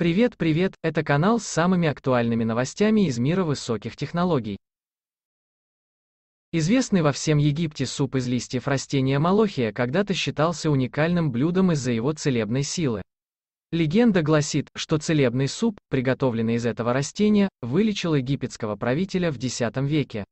Привет, привет, это канал с самыми актуальными новостями из мира высоких технологий. Известный во всем Египте суп из листьев растения молохия когда-то считался уникальным блюдом из-за его целебной силы. Легенда гласит, что целебный суп, приготовленный из этого растения, вылечил египетского правителя в X веке.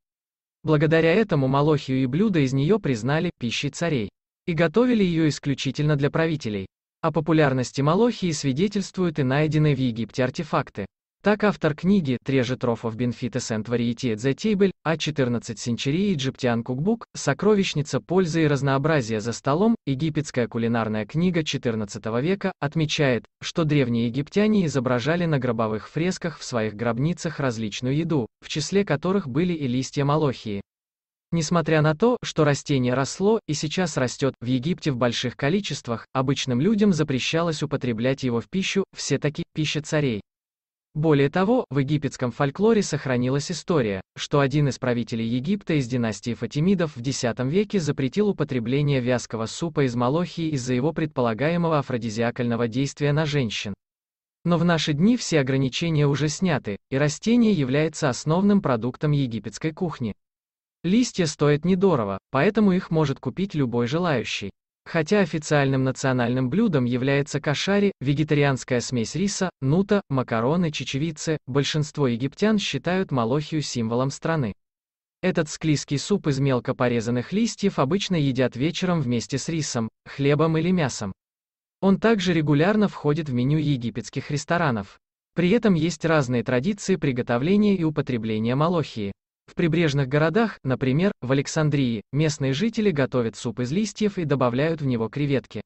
Благодаря этому молохию и блюда из нее признали пищей царей. И готовили ее исключительно для правителей. О популярности Малохии свидетельствуют и найденные в Египте артефакты. Так автор книги «Трежет Трофов Бенфита Сент вариетет за тейбель» А14 сенчерии Египтян Кукбук, «Сокровищница пользы и разнообразия за столом», египетская кулинарная книга XIV века, отмечает, что древние египтяне изображали на гробовых фресках в своих гробницах различную еду, в числе которых были и листья малохии. Несмотря на то, что растение росло и сейчас растет в Египте в больших количествах, обычным людям запрещалось употреблять его в пищу, все таки пища царей. Более того, в египетском фольклоре сохранилась история, что один из правителей Египта из династии Фатимидов в X веке запретил употребление вязкого супа из молохии из-за его предполагаемого афродизиакального действия на женщин. Но в наши дни все ограничения уже сняты, и растение является основным продуктом египетской кухни. Листья стоят недорого, поэтому их может купить любой желающий. Хотя официальным национальным блюдом является кашари, вегетарианская смесь риса, нута, макароны, и чечевицы, большинство египтян считают молохию символом страны. Этот склизкий суп из мелко порезанных листьев обычно едят вечером вместе с рисом, хлебом или мясом. Он также регулярно входит в меню египетских ресторанов. При этом есть разные традиции приготовления и употребления молохии. В прибрежных городах, например, в Александрии, местные жители готовят суп из листьев и добавляют в него креветки.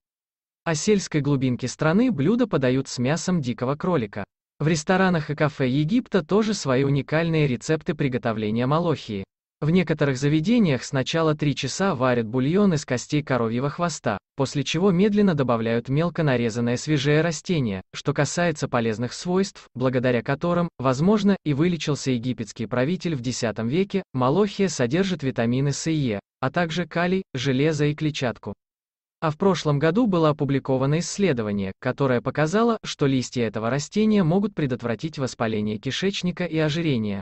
А сельской глубинке страны блюда подают с мясом дикого кролика. В ресторанах и кафе Египта тоже свои уникальные рецепты приготовления малохии. В некоторых заведениях сначала три часа варят бульон из костей коровьего хвоста, после чего медленно добавляют мелко нарезанное свежее растение, что касается полезных свойств, благодаря которым, возможно, и вылечился египетский правитель в X веке, Малохия содержит витамины С и Е, а также калий, железо и клетчатку. А в прошлом году было опубликовано исследование, которое показало, что листья этого растения могут предотвратить воспаление кишечника и ожирение.